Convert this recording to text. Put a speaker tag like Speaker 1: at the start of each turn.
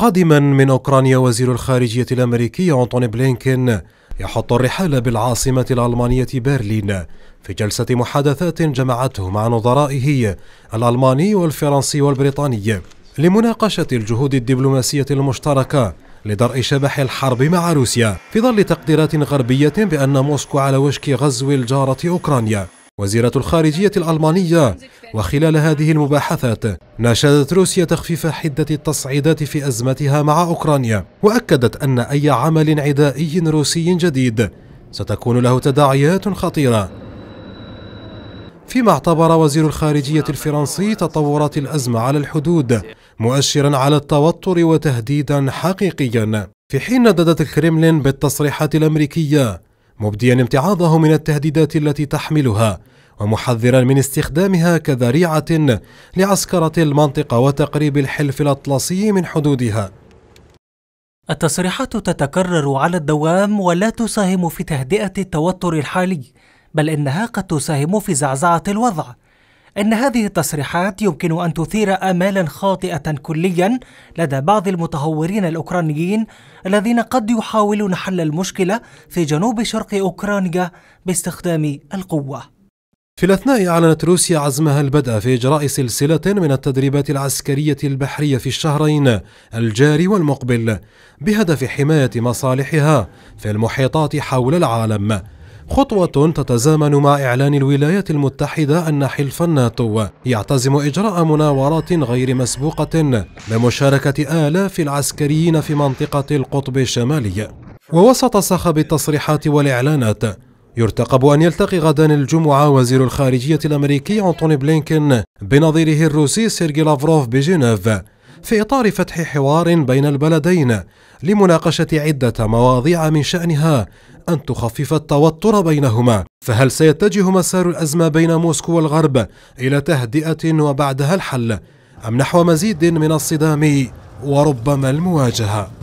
Speaker 1: قادما من أوكرانيا وزير الخارجية الأمريكي أنتوني بلينكين يحط الرحال بالعاصمة الألمانية برلين في جلسة محادثات جمعته مع نظرائه الألماني والفرنسي والبريطاني لمناقشة الجهود الدبلوماسية المشتركة لدرء شبح الحرب مع روسيا في ظل تقديرات غربية بأن موسكو على وشك غزو الجارة أوكرانيا وزيرة الخارجية الألمانية وخلال هذه المباحثات ناشدت روسيا تخفيف حدة التصعيدات في أزمتها مع أوكرانيا وأكدت أن أي عمل عدائي روسي جديد ستكون له تداعيات خطيرة فيما اعتبر وزير الخارجية الفرنسي تطورات الأزمة على الحدود مؤشرا على التوتر وتهديدا حقيقيا في حين نددت الكريملين بالتصريحات الأمريكية مبديا امتعاضه من التهديدات التي تحملها ومحذرا من استخدامها كذريعة لعسكرة المنطقة وتقريب الحلف الأطلسي من حدودها. التصريحات تتكرر على الدوام
Speaker 2: ولا تساهم في تهدئة التوتر الحالي، بل إنها قد تساهم في زعزعة الوضع. إن هذه التصريحات يمكن أن تثير آمالا خاطئة كليا لدى بعض المتهورين الأوكرانيين الذين قد يحاولون حل المشكلة في جنوب شرق أوكرانيا باستخدام القوة.
Speaker 1: في الأثناء أعلنت روسيا عزمها البدء في إجراء سلسلة من التدريبات العسكرية البحرية في الشهرين الجاري والمقبل بهدف حماية مصالحها في المحيطات حول العالم خطوة تتزامن مع إعلان الولايات المتحدة أن حلف الناتو يعتزم إجراء مناورات غير مسبوقة لمشاركة آلاف العسكريين في منطقة القطب الشمالي ووسط صخب التصريحات والإعلانات يرتقب أن يلتقي غدا الجمعة وزير الخارجية الأمريكي أنتوني بلينكن بنظيره الروسي سيرجي لافروف بجنيف في إطار فتح حوار بين البلدين لمناقشة عدة مواضيع من شأنها أن تخفف التوتر بينهما فهل سيتجه مسار الأزمة بين موسكو والغرب إلى تهدئة وبعدها الحل أم نحو مزيد من الصدام وربما المواجهه